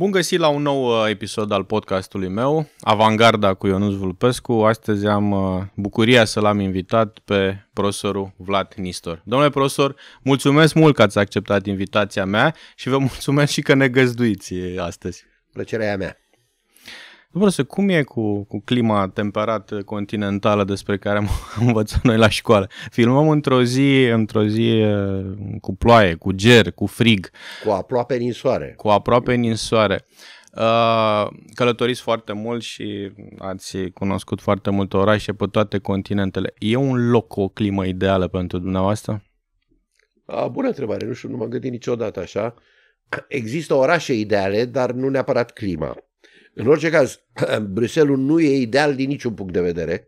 Bun găsit la un nou uh, episod al podcastului meu, Avangarda cu Ionuț Vulpescu. Astăzi am uh, bucuria să l-am invitat pe profesorul Vlad Nistor. Domnule profesor, mulțumesc mult că ați acceptat invitația mea și vă mulțumesc și că ne găzduiți uh, astăzi. Plăcerea mea. Vreau cum e cu, cu clima temperată continentală despre care am învățat noi la școală? Filmăm într-o zi, într-o zi uh, cu ploaie, cu ger, cu frig. Cu aproape din soare. Cu aproape din soare. Uh, călătoriți foarte mult și ați cunoscut foarte multe orașe pe toate continentele. E un loc cu o climă ideală pentru dumneavoastră? bună întrebare, nu știu, nu m-am gândit niciodată așa. Există orașe ideale, dar nu neapărat clima. În orice caz, Bruselul nu e ideal din niciun punct de vedere.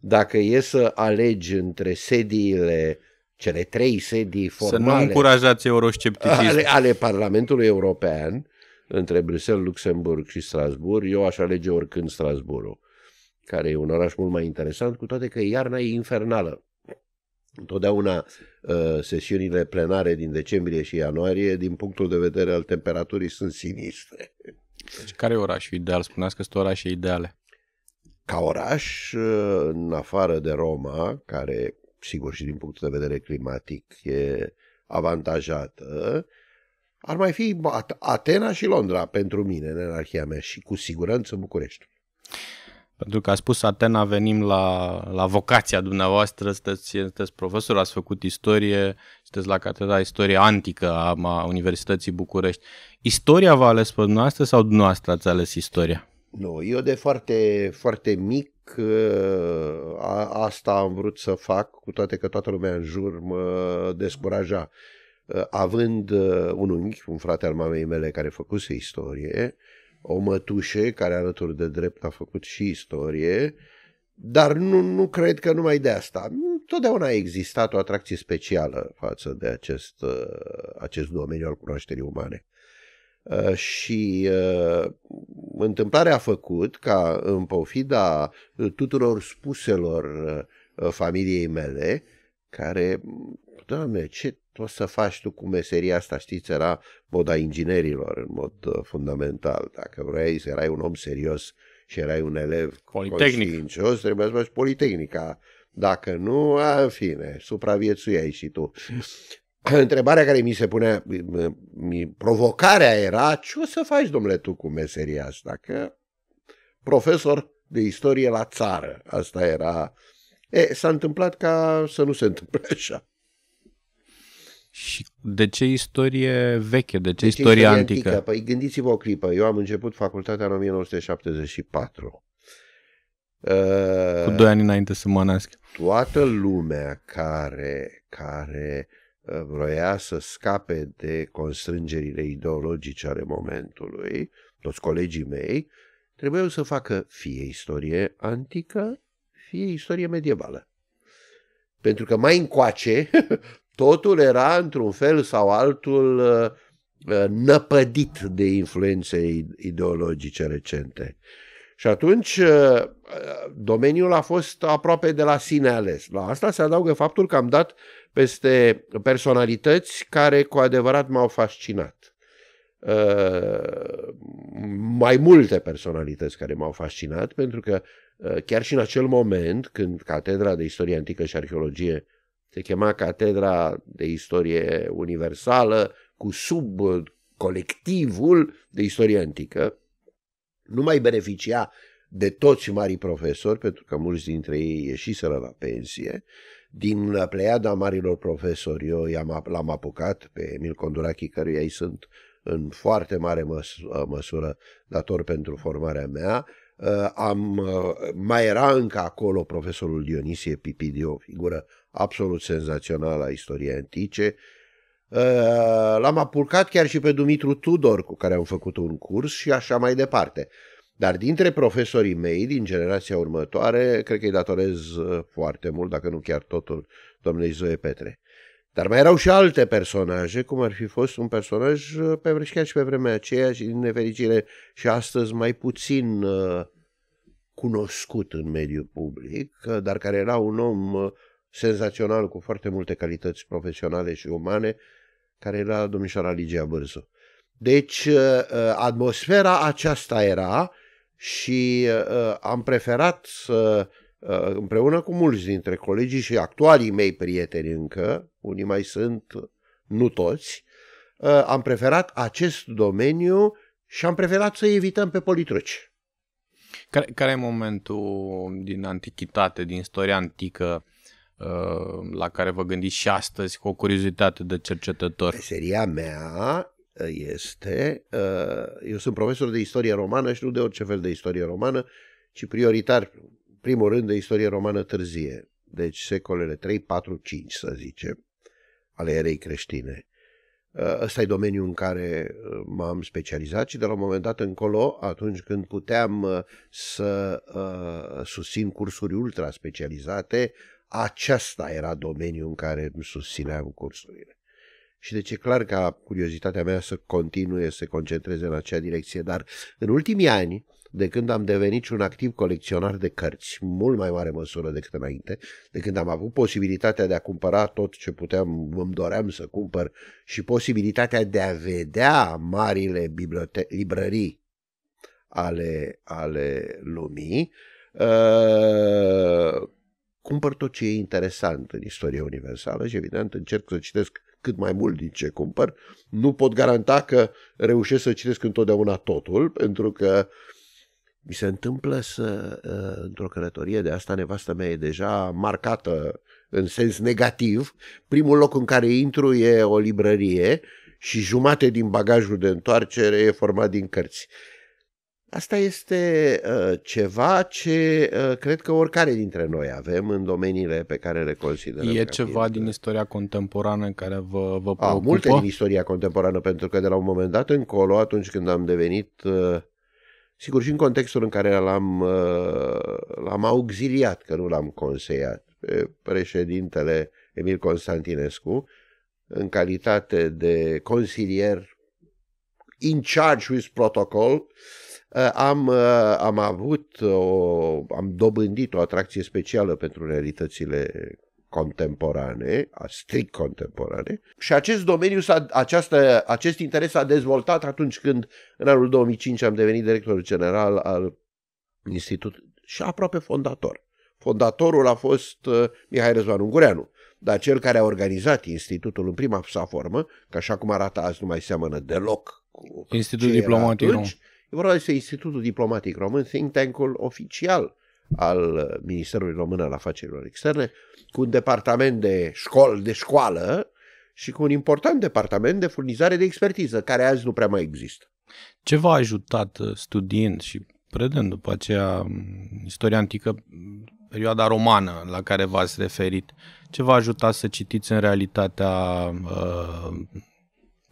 Dacă e să alegi între sediile cele trei sedii formale... Să nu încurajați euroscepticism. Ale, ale Parlamentului European, între Bruxelles, Luxemburg și Strasbourg, eu aș alege oricând Strasbourg, care e un oraș mult mai interesant, cu toate că iarna e infernală. Întotdeauna uh, sesiunile plenare din decembrie și ianuarie, din punctul de vedere al temperaturii, sunt sinistre. Deci care e orașul ideal? Spuneați că sunt orașe ideale. Ca oraș, în afară de Roma, care, sigur, și din punctul de vedere climatic e avantajată, ar mai fi Atena și Londra pentru mine în anarhia mea și cu siguranță București. Pentru că a spus Atena, venim la, la vocația dumneavoastră, sunteți, sunteți profesor, ați făcut istorie, sunteți la Catedra Istorie Antică a, a Universității București. Istoria v-a ales pe dumneavoastră sau dumneavoastră ați ales istoria? Nu, eu de foarte, foarte mic ă, a, asta am vrut să fac, cu toate că toată lumea în jur mă descuraja. Ă, având ă, un unchi, un frate al mamei mele care făcuse istorie, o mătușe care alături de drept a făcut și istorie, dar nu, nu cred că numai de asta. Totdeauna a existat o atracție specială față de acest, uh, acest domeniu al cunoașterii umane. Uh, și uh, întâmplarea a făcut ca, în pofida tuturor spuselor familiei mele, care, doamne, ce Poți o să faci tu cu meseria asta, știți, era moda inginerilor în mod uh, fundamental. Dacă vrei să erai un om serios și erai un elev Politehnic. conștiincios, trebuia să faci Politehnica. Dacă nu, a, în fine, supraviețuiai și tu. Întrebarea care mi se punea, mi, provocarea era, ce o să faci, domnule, tu cu meseria asta? Că profesor de istorie la țară, asta era... E, s-a întâmplat ca să nu se întâmple așa. Și de ce istorie veche, de ce, de ce istorie, istorie antică? antică? Păi gândiți-vă o clipă, eu am început facultatea în 1974. Cu doi ani înainte să mă nasc. Toată lumea care, care uh, vroia să scape de constrângerile ideologice ale momentului, toți colegii mei, trebuiau să facă fie istorie antică, fie istorie medievală. Pentru că mai încoace, Totul era într-un fel sau altul uh, uh, năpădit de influențe ideologice recente. Și atunci uh, domeniul a fost aproape de la sine ales. La asta se adaugă faptul că am dat peste personalități care cu adevărat m-au fascinat. mai multe personalități care m-au fascinat, pentru că chiar și în acel moment, când Catedra de Istorie Antică și Arheologie se chema Catedra de Istorie Universală cu sub colectivul de istorie antică. Nu mai beneficia de toți marii profesori, pentru că mulți dintre ei ieșiseră la pensie. Din pleiada marilor profesori eu i-am, l-am apucat pe Emil Condurachi, căruia ei sunt în foarte mare măs- măsură dator pentru formarea mea. Am, mai era încă acolo profesorul Dionisie Pipidio, o figură absolut senzațională a istoriei antice. Ă, l-am apurcat chiar și pe Dumitru Tudor, cu care am făcut un curs și așa mai departe. Dar dintre profesorii mei din generația următoare, cred că îi datorez ă, foarte mult, dacă nu chiar totul, domnului Zoe Petre. Dar mai erau și alte personaje, cum ar fi fost un personaj ă, pe vreșchea și pe vremea aceea și din nefericire și astăzi mai puțin cunoscut în mediul public, dar care era un om senzațional, cu foarte multe calități profesionale și umane, care era domnișoara Ligia Bârzu. Deci, uh, uh, atmosfera aceasta era și uh, am preferat să, împreună cu mulți dintre colegii și actualii mei prieteni încă, unii mai sunt, nu toți, am preferat acest domeniu și am preferat să evităm pe politruci. Care, care e momentul din antichitate, din istoria antică, Uh, la care vă gândiți și astăzi cu o curiozitate de cercetător? Meseria mea uh, este, uh, eu sunt profesor de istorie romană și nu de orice fel de istorie romană, ci prioritar, primul rând, de istorie romană târzie, deci secolele 3, 4, 5, să zicem, ale erei creștine. Ăsta e domeniul în care m-am specializat și de la un moment dat încolo, atunci când puteam să susțin cursuri ultra specializate, aceasta era domeniul în care îmi susțineam cursurile. Și deci e clar ca curiozitatea mea să continue, să se concentreze în acea direcție, dar în ultimii ani, de când am devenit un activ colecționar de cărți, mult mai mare măsură decât înainte, de când am avut posibilitatea de a cumpăra tot ce puteam, îmi doream să cumpăr și posibilitatea de a vedea marile bibliote- librării ale, ale lumii, uh, cumpăr tot ce e interesant în istoria universală și, evident, încerc să citesc cât mai mult din ce cumpăr. Nu pot garanta că reușesc să citesc întotdeauna totul, pentru că mi se întâmplă să, uh, într-o călătorie de asta, nevastă mea e deja marcată în sens negativ. Primul loc în care intru e o librărie și jumate din bagajul de întoarcere e format din cărți. Asta este ă, ceva ce ă, cred că oricare dintre noi avem în domeniile pe care le considerăm. E ceva fiind. din ă, istoria contemporană care vă, vă preocupă? A, multe din istoria contemporană, pentru că de la un moment dat încolo, atunci când am devenit, sigur și în contextul în care l-am, l-am auxiliat, că nu l-am conseiat, pe președintele Emil Constantinescu, în calitate de consilier in charge with protocol, uh, Eh, am, eh, am avut, o, am dobândit o atracție specială pentru realitățile contemporane, strict contemporane, și acest domeniu, s-a, această, acest interes s-a dezvoltat atunci când, în anul 2005, am devenit director general al institut și aproape fondator. Fondatorul a fost eh, Mihai Răzvan Ungureanu, dar cel care a organizat institutul în prima sa formă, că așa cum arată azi nu mai seamănă deloc cu Institutul Diplomatic atunci, vorba despre Institutul Diplomatic Român, think tank-ul oficial al uh, Ministerului Român al Afacerilor Externe, cu un departament de școl, de școală și cu un important departament de furnizare de expertiză, care azi nu prea mai există. Ce v-a ajutat uh, studiind și predând după aceea um, istoria antică, perioada romană la care v-ați referit, ce v-a ajutat să citiți în realitatea uh,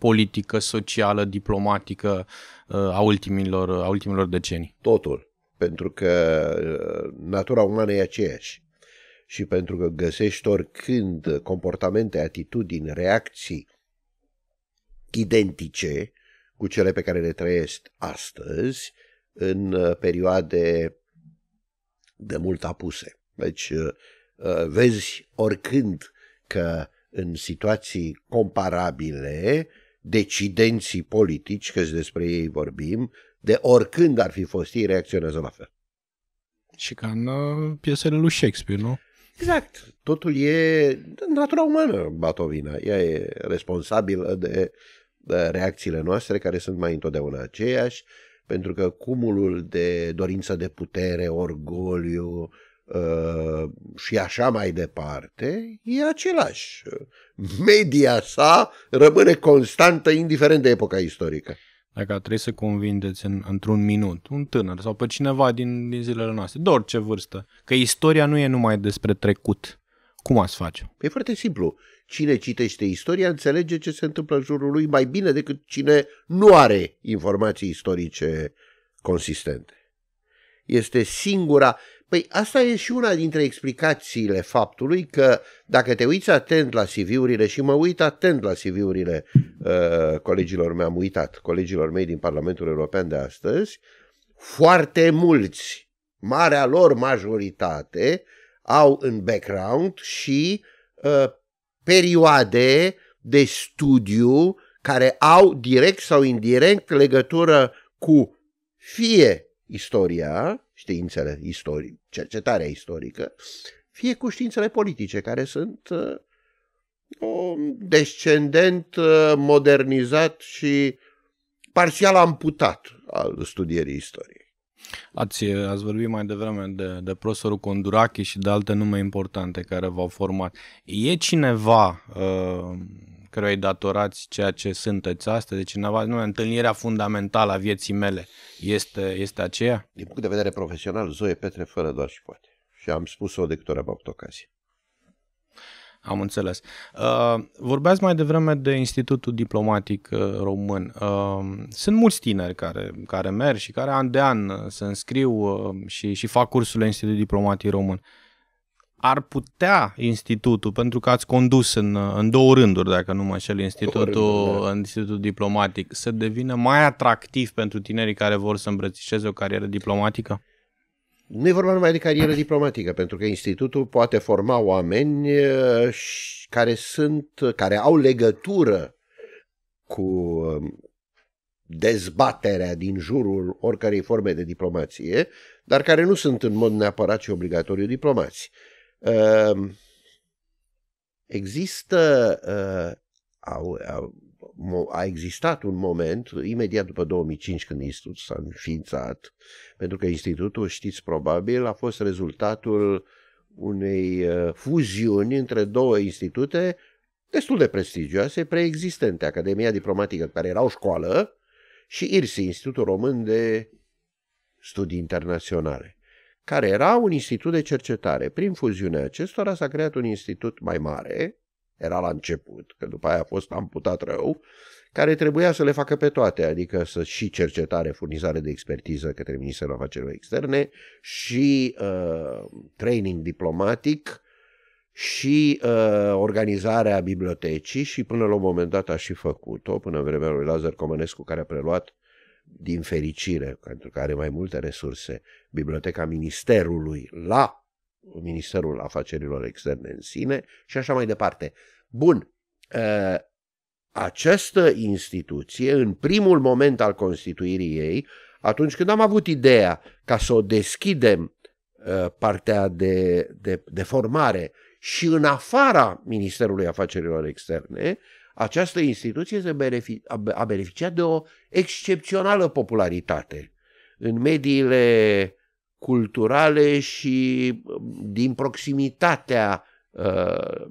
politică, socială, diplomatică uh, a ultimilor, a ultimilor decenii? Totul, pentru că uh, natura umană e aceeași și pentru că găsești oricând comportamente, atitudini, reacții identice cu cele pe care le trăiești astăzi în uh, perioade de mult apuse. Deci vezi oricând că în situații comparabile decidenții politici, că despre ei vorbim, de oricând ar fi fost ei, reacționează la fel. Și ca în uh, piesele lui Shakespeare, nu? Exact. Totul e natura umană, Batovina. Ea e responsabilă de, de reacțiile noastre, care sunt mai întotdeauna aceeași, pentru că cumulul de dorință de putere, orgoliu, Uh, și așa mai departe, e același. Media sa rămâne constantă indiferent de epoca istorică. Dacă trebuie să convindeți în, într-un minut un tânăr sau pe cineva din, din zilele noastre, de orice vârstă, că istoria nu e numai despre trecut, cum ați face? E foarte simplu. Cine citește istoria înțelege ce se întâmplă în jurul lui mai bine decât cine nu are informații istorice consistente. Este singura, Păi asta e și una dintre explicațiile faptului că dacă te uiți atent la CV-urile și mă uit atent la CV-urile uh, colegilor mei, am uitat, colegilor mei din Parlamentul European de astăzi, foarte mulți, marea lor majoritate, au în background și uh, perioade de studiu care au direct sau indirect legătură cu fie istoria, științele istorice, cercetarea istorică, fie cu științele politice, care sunt un uh, descendent uh, modernizat și parțial amputat al studierii istoriei. Ați, ați vorbit mai devreme de, de profesorul Condurachi și de alte nume importante care v-au format. E cineva uh, căruia îi datorați ceea ce sunteți astăzi. Deci, nu, întâlnirea fundamentală a vieții mele este, este aceea? Din punct de vedere profesional, Zoe Petre fără doar și poate. Și am spus-o de câte ori am avut ocazie. Am înțeles. Uh, vorbeați mai devreme de Institutul Diplomatic uh, Român. Uh, sunt mulți tineri care, care merg și care an de an se înscriu și, și fac cursurile Institutului Diplomatic Român ar putea institutul, pentru că ați condus în, în două rânduri, dacă nu mă înșel, institutul, rânduri, da. institutul diplomatic, să devină mai atractiv pentru tinerii care vor să îmbrățișeze o carieră diplomatică? Nu e vorba numai de carieră diplomatică, pentru că institutul poate forma oameni eh, care sunt, care au legătură cu eh, dezbaterea din jurul oricărei forme de diplomație, dar care nu sunt în mod neapărat și obligatoriu diplomați. Uh, Ehm, există, eh, au, a, a existat un moment, imediat după 2005 când institutul s-a înființat, pentru că institutul, știți probabil, a fost rezultatul unei eh, fuziuni între două institute destul de prestigioase, preexistente, Academia Diplomatică, care era o școală, și IRSI, Institutul Român de Studii Internaționale care era un institut de cercetare. Prin fuziunea acestora s-a creat un institut mai mare, era la început, că după aia a fost amputat rău, care trebuia să le facă pe toate, adică să și cercetare, furnizare de expertiză către Ministerul Afacerilor Externe și uh, training diplomatic și uh, organizarea bibliotecii și până la un moment dat a și făcut-o, până în vremea lui Lazar Comănescu, care a preluat din fericire, pentru că are mai multe resurse, Biblioteca Ministerului la Ministerul Afacerilor Externe în sine și așa mai departe. Bun, ă, această instituție, în primul moment al constituirii ei, atunci când am avut ideea ca să o deschidem ă, partea de, de, de formare și în afara Ministerului Afacerilor Externe, această instituție a beneficiat de o excepțională popularitate în mediile culturale și um, din proximitatea uh,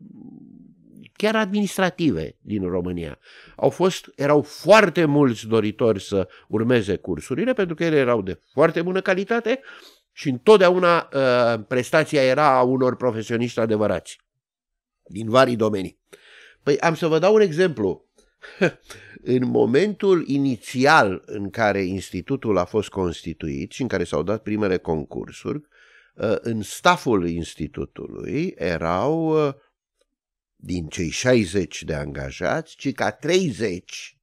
chiar administrative din România. Au fost, erau foarte mulți doritori să urmeze cursurile pentru că ele erau de foarte bună calitate și întotdeauna uh, prestația era a unor profesioniști adevărați din vari domenii. Păi am să vă dau un exemplu. În momentul inițial în care institutul a fost constituit și în care s-au dat primele concursuri, uh, în staful institutului erau uh, din cei 60 de angajați, ci ca 30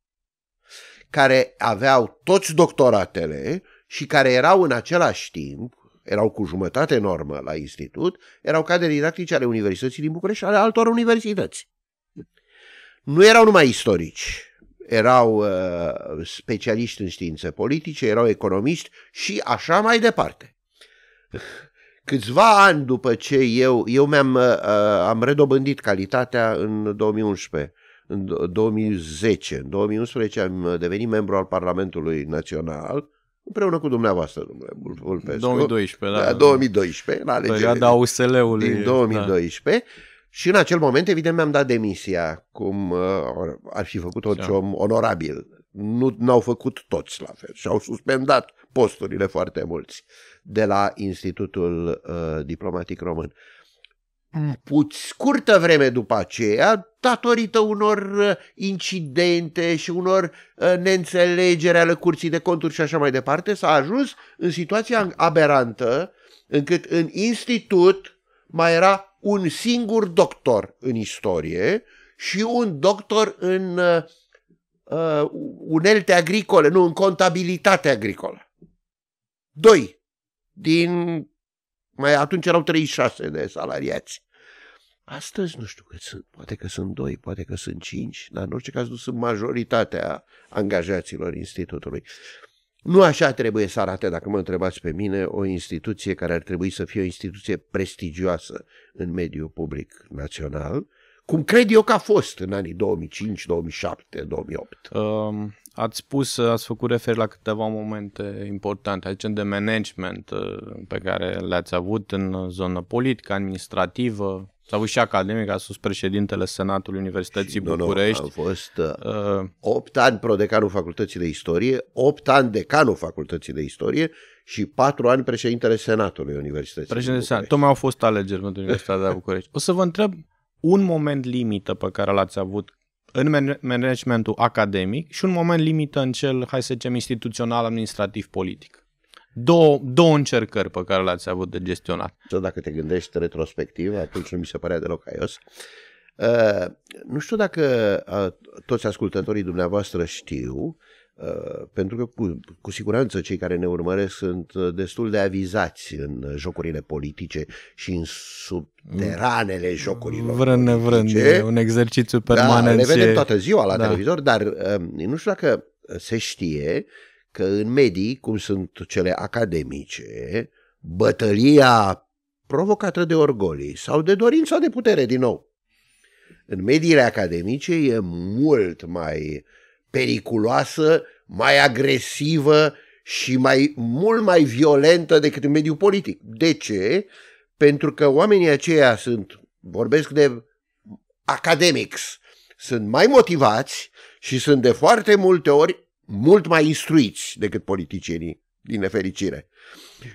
care aveau toți doctoratele și care erau în același timp, erau cu jumătate normă la institut, erau cadre didactice ale Universității din București și ale altor universități nu erau numai istorici, erau uh, specialiști în științe politice, erau economiști și așa mai departe. Câțiva ani după ce eu, eu mi-am uh, uh am redobândit calitatea în 2011, în 2010, în 2011 am devenit membru al Parlamentului Național, împreună cu dumneavoastră, domnule Bulpescu. 2012, da. 2012, la alegerile. Da, da, da, da. USL-ului. Din 2012. Da și în acel moment, evident, mi-am dat demisia, cum uh, ar fi făcut un om onorabil. Nu n-au făcut toți la fel și au suspendat posturile foarte mulți de la Institutul uh, Diplomatic Român. Mm. Puț, scurtă vreme după aceea, datorită unor uh, incidente și unor uh, neînțelegere ale curții de conturi și așa mai departe, s-a ajuns în situația aberantă încât în institut mai era un singur doctor în istorie și un doctor în uh, uh, unelte agricole, nu, în contabilitate agricolă. Doi din, mai atunci erau 36 de salariați. Astăzi nu știu cât sunt, poate că sunt doi, poate că sunt cinci, dar în orice caz nu sunt majoritatea angajaților institutului. Nu așa trebuie să arate, dacă mă întrebați pe mine, o instituție care ar trebui să fie o instituție prestigioasă în mediul public național, cum cred eu că a fost în anii 2005, 2007, 2008. Um, ați spus, ați făcut refer la câteva momente importante, aici de management uh, pe care le-ați avut în zonă politică, administrativă, avut și academic, a sus președintele Senatului Universității și, București. Nu, a fost uh, 8 uh, ani prodecanul Facultății de Istorie, 8 ani decanul Facultății de Istorie și 4 ani președintele Senatului Universității președintele Senat, tocmai au fost alegeri pentru Universitatea București. O să vă întreb un moment limită pe care l-ați avut în managementul academic și un moment limită în cel, hai să zicem, instituțional, administrativ, politic două, două încercări pe care le-ați avut de gestionat. Dacă te gândești retrospectiv, atunci nu mi se părea deloc aios. Uh, nu știu dacă uh, toți ascultătorii dumneavoastră știu, uh, pentru că cu, cu siguranță cei care ne urmăresc sunt uh, destul de avizați în jocurile politice și în subteranele mm. jocurilor Vrând nevrând, e un exercițiu permanent. Da, le vedem toată ziua la da. televizor, dar uh, nu știu dacă se știe uh, că în medii, cum sunt cele academice, bătălia provocată de orgolii sau de dorința de putere din nou, în mediile academice e mult mai periculoasă, mai agresivă și mai, mult mai violentă decât în mediul politic. De ce? Pentru că oamenii aceia sunt, vorbesc de academics, sunt mai motivați și sunt de foarte multe ori mult mai instruiți decât politicienii, din nefericire.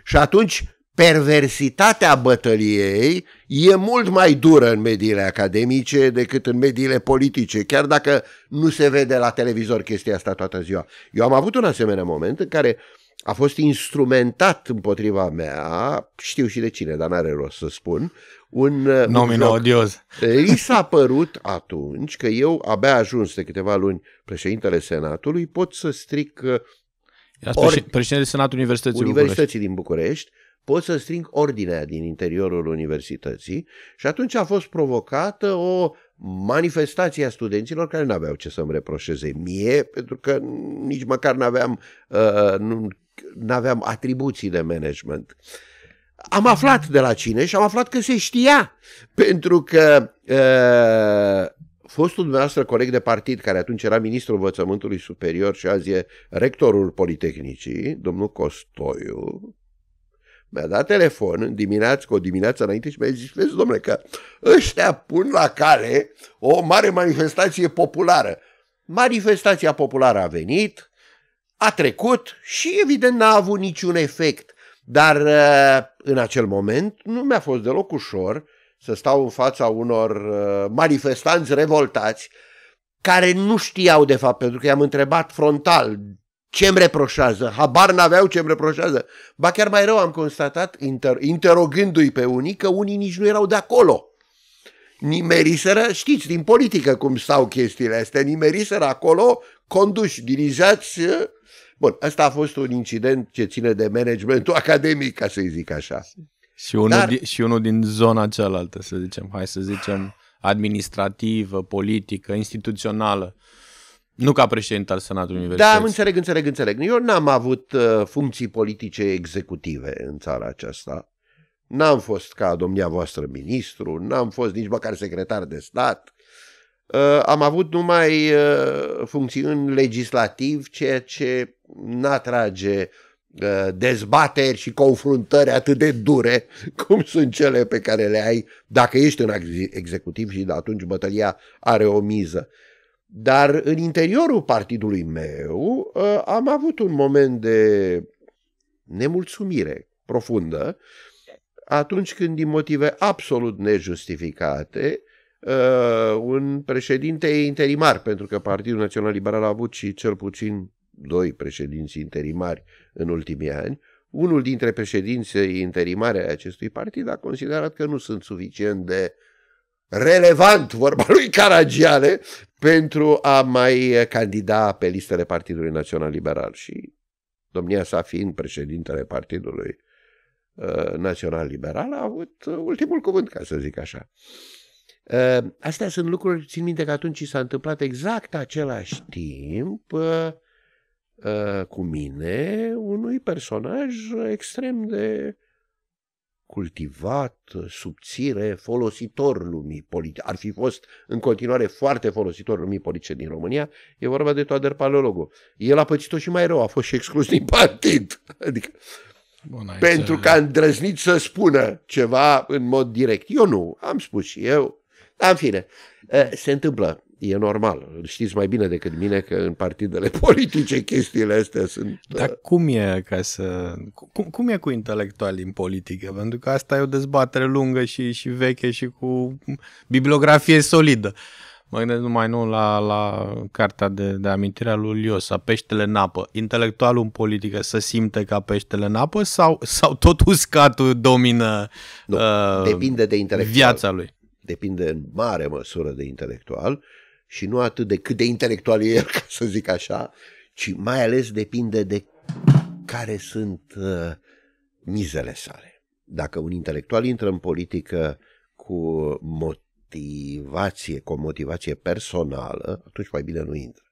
Și atunci perversitatea bătăliei e mult mai dură în mediile academice decât în mediile politice, chiar dacă nu se vede la televizor chestia asta toată ziua. Eu am avut un asemenea moment în care a fost instrumentat împotriva mea, știu și de cine, dar n-are rost să spun, un... Uh, Nomină odios. I s-a părut atunci că eu, abia ajuns de câteva luni președintele Senatului, pot să stric... Uh, ori... Președintele Senatului Universității, Universității București. din București pot să stric ordinea din interiorul universității și atunci a fost provocată o manifestație a studenților care nu aveau ce să-mi reproșeze mie, pentru că nici măcar n-aveam, uh, aveam atribuții de management. Uh, am aflat de la cine și am aflat că se știa, pentru că uh, fostul dumneavoastră coleg de partid, care atunci era ministrul învățământului superior și azi e rectorul Politehnicii, domnul Costoiu, mi-a dat telefon în dimineață, cu o dimineață înainte și mi-a zis, vezi, domnule, că ăștia pun la cale o mare manifestație populară. Manifestația populară a venit, a trecut și, evident, n-a avut niciun efect. Dar în acel moment nu mi-a fost deloc ușor să stau în fața unor uh, manifestanți revoltați care nu știau de fapt, pentru că i-am întrebat frontal ce îmi reproșează, habar n-aveau ce îmi reproșează. Ba chiar mai rău am constatat, inter- interogându-i pe unii, că unii nici nu erau de acolo. Nimeriseră, știți, din politică cum stau chestiile astea, nimeriseră acolo conduși, dirijați uh, Bun, asta a fost un incident ce ține de managementul academic, ca să-i zic așa. Și unul, Dar... din, și unul din zona cealaltă, să zicem, hai să zicem, administrativă, politică, instituțională. Nu ca președinte al Senatului Universității. Da, înțeleg, înțeleg, înțeleg. Eu n-am avut uh, funcții politice executive în țara aceasta. N-am fost ca domnia voastră ministru, n-am fost nici măcar secretar de stat. Uh, am avut numai uh, funcții în legislativ, ceea ce n-atrage uh, dezbateri și confruntări atât de dure cum sunt cele pe care le ai dacă ești în executiv și de atunci bătălia are o miză. Dar în interiorul partidului meu uh, am avut un moment de nemulțumire profundă atunci când, din motive absolut nejustificate, uh, un președinte interimar, pentru că Partidul Național Liberal a avut și cel puțin doi președinți interimari în ultimii ani, unul dintre președinții interimare ai acestui partid a considerat că nu sunt suficient de relevant, vorba lui Caragiale, pentru a mai candida pe listele Partidului Național Liberal. Și domnia sa fiind președintele Partidului uh, Național Liberal a avut ultimul cuvânt, ca să zic așa. Uh, astea sunt lucruri, țin minte că atunci s-a întâmplat exact același timp uh, Eh, cu mine unui personaj extrem de cultivat, subțire, folositor lumii politice. Ar fi fost în continuare foarte folositor lumii politice din România. E vorba de Toader Paleologu. El a pățit-o și mai rău, a fost și exclus din partid. Adică, Bun, aici... Pentru că a îndrăznit să spună ceva în mod direct. Eu nu, am spus și eu. Dar în fine, eh, se întâmplă e normal. Știți mai bine decât mine că în partidele politice chestiile astea sunt... Dar uh, cum e ca să... Cum, cum e cu intelectualii în politică? Pentru că asta e o dezbatere lungă și, și veche și cu bibliografie solidă. Mă gândesc numai nu la, la cartea de, de amintire a lui Liosa, Peștele în apă. Intelectualul în politică să simte ca peștele în apă sau, sau tot uscatul domină nu, uh, depinde de intelectual. viața lui? Depinde în mare măsură de intelectual. Uh, și nu atât de cât de intelectual e el, ca să zic așa, ci mai ales depinde de care sunt uh, mizele sale. Dacă un intelectual intră în politică cu motivație, cu o motivație personală, atunci mai bine nu intră.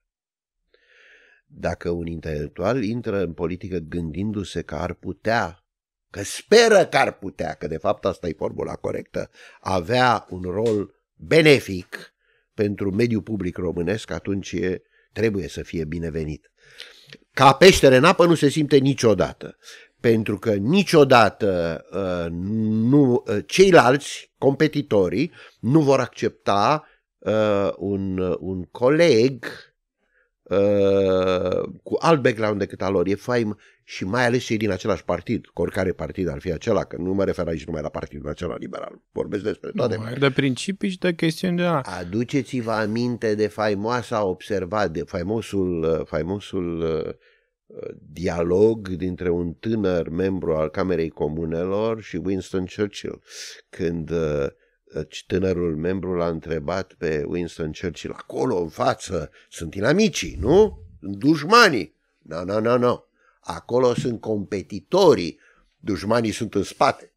Dacă un intelectual intră în politică gândindu-se că ar putea, că speră că ar putea, că de fapt asta e formula corectă, avea un rol benefic pentru mediul public românesc, atunci e, trebuie să fie binevenit. Ca peștere în apă nu se simte niciodată, pentru că niciodată uh, nu, uh, ceilalți competitorii nu vor accepta uh, un, un coleg uh, cu alt background decât al lor. E faim, și mai ales cei din același partid, că oricare partid ar fi acela, că nu mă refer aici numai la Partidul Național Liberal, vorbesc despre toate. Nu, de principii și de chestiuni de... Aduceți-vă aminte de faimoasa observat, de faimosul, faimosul uh, dialog dintre un tânăr membru al Camerei Comunelor și Winston Churchill, când uh, tânărul membru l-a întrebat pe Winston Churchill, acolo în față sunt inamicii, nu? Dușmanii. Nu, no, nu, no, nu, no, nu. Acolo sunt competitorii, dușmanii sunt în spate.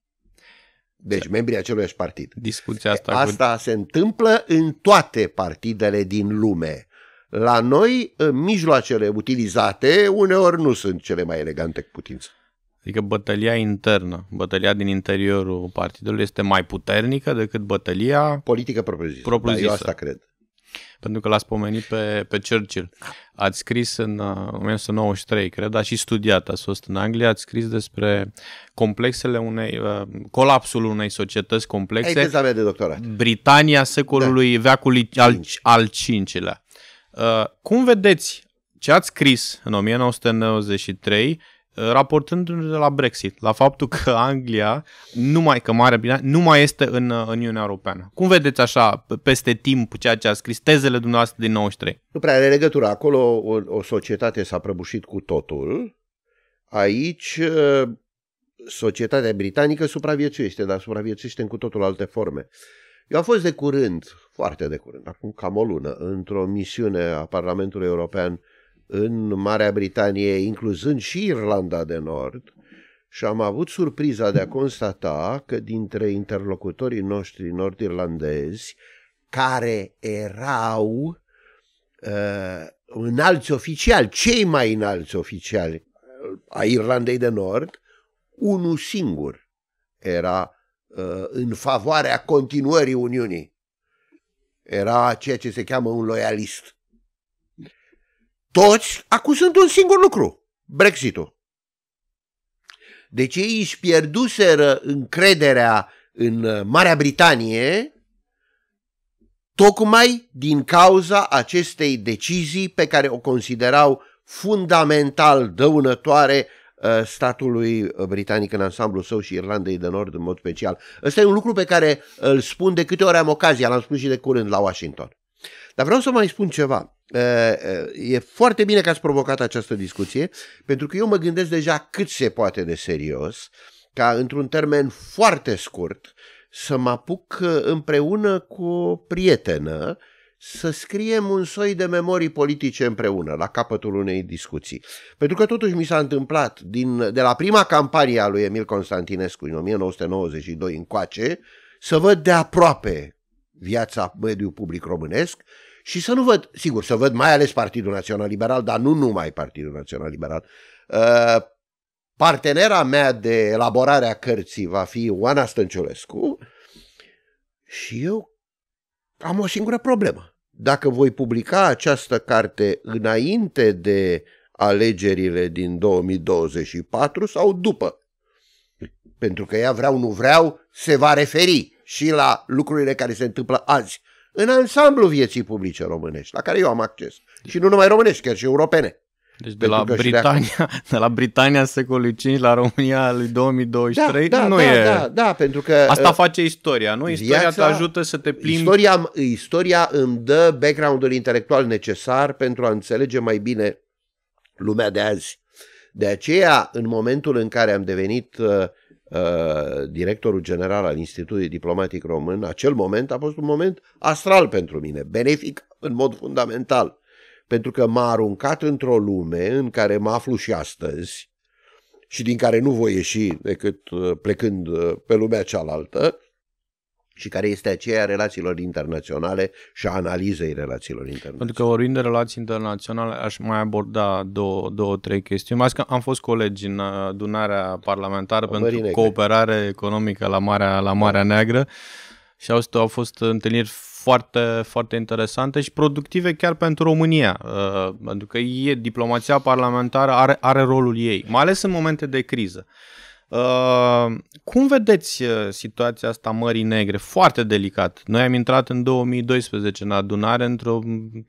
Deci da. membrii aceluiași partid. Discuția asta, asta cu... se întâmplă în toate partidele din lume. La noi, mijloacele utilizate uneori nu sunt cele mai elegante cu putință. Adică bătălia internă, bătălia din interiorul partidului este mai puternică decât bătălia politică propriu-zisă. propriu-zisă. Da, eu asta cred. Pentru că l-ați pomenit pe, pe Churchill. Ați scris în 1993, uh, cred, dar și studiat, ați fost în Anglia, ați scris despre complexele unei, uh, colapsul unei societăți complexe. Exact de doctorat. Britania secolului, da. veacului al, al cincilea. Uh, Cum vedeți ce ați scris în 1993 raportându-ne la Brexit, la faptul că Anglia, numai că Marea Britanie, nu mai este în, în Uniunea Europeană. Cum vedeți așa, peste timp, ceea ce a scris tezele dumneavoastră din 93? Nu prea are legătură. Acolo o, o societate s-a prăbușit cu totul. Aici societatea britanică supraviețuiește, dar supraviețuiește în cu totul alte forme. Eu am fost de curând, foarte de curând, acum cam o lună, într-o misiune a Parlamentului European uh, în Marea Britanie, incluzând și Irlanda de Nord, și am avut surpriza de a constata că dintre interlocutorii noștri nord-irlandezi, care erau uh, înalți oficiali, cei mai înalți oficiali a Irlandei de Nord, unul singur era uh, în favoarea continuării Uniunii. Era ceea ce se cheamă un loialist. Toți acuzând un singur lucru, Brexit-ul. Deci ei își pierduseră încrederea în uh, Marea Britanie tocmai din cauza acestei decizii pe care o considerau fundamental dăunătoare uh, statului uh, britanic în ansamblu său și Irlandei de Nord în mod special. Ăsta e un lucru pe care îl spun de câte ori am ocazia, l-am spus și de curând la Washington. Dar vreau să mai spun ceva. E foarte bine că ați provocat această discuție, pentru că eu mă gândesc deja cât se poate de serios ca într-un termen foarte scurt să mă apuc împreună cu o prietenă să scriem un soi de memorii politice împreună, la capătul unei discuții. Pentru că totuși mi s-a întâmplat, din, de la prima campanie a lui Emil Constantinescu în 1992 încoace, să văd de aproape viața mediu public românesc și să nu văd, sigur, să văd mai ales Partidul Național Liberal, dar nu numai Partidul Național Liberal. Uh, partenera mea de elaborare a cărții va fi Oana Stănciulescu și eu am o singură problemă. Dacă voi publica această carte înainte de alegerile din 2024 sau după, pentru că ea vreau, nu vreau, se va referi și la lucrurile care se întâmplă azi în ansamblu vieții publice românești, la care eu am acces. Deci- și nu numai românești, chiar și europene. Deci de la, Britania, de, de la Britania secolului 5 la România lui 2023 da, da, nu da, e... Da, da, pentru că... Asta uh, face istoria, nu? Istoria viața, te ajută să te plimbi... Istoria, istoria îmi dă background-ul intelectual necesar pentru a înțelege mai bine lumea de azi. De aceea, în momentul în care am devenit uh, Uh, directorul general al Institutului Diplomatic Român, acel moment a fost un moment astral pentru mine, benefic în mod fundamental, pentru că m-a aruncat într-o lume în care mă aflu și astăzi și din care nu voi ieși decât uh, plecând uh, pe lumea cealaltă, și care este aceea relațiilor internaționale și a analizei relațiilor internaționale. Pentru că vorbind de relații internaționale, aș mai aborda două, două trei chestiuni. Mai că am fost colegi în adunarea parlamentară pentru negre. cooperare economică la Marea, la Marea Neagră și au, au fost întâlniri foarte, foarte interesante și productive chiar pentru România, uh, pentru că e, diplomația parlamentară are, are rolul ei, mai ales în momente de criză. Uh, cum vedeți uh, situația asta Mării Negre? Foarte delicat. Noi am intrat în 2012 în adunare într-o,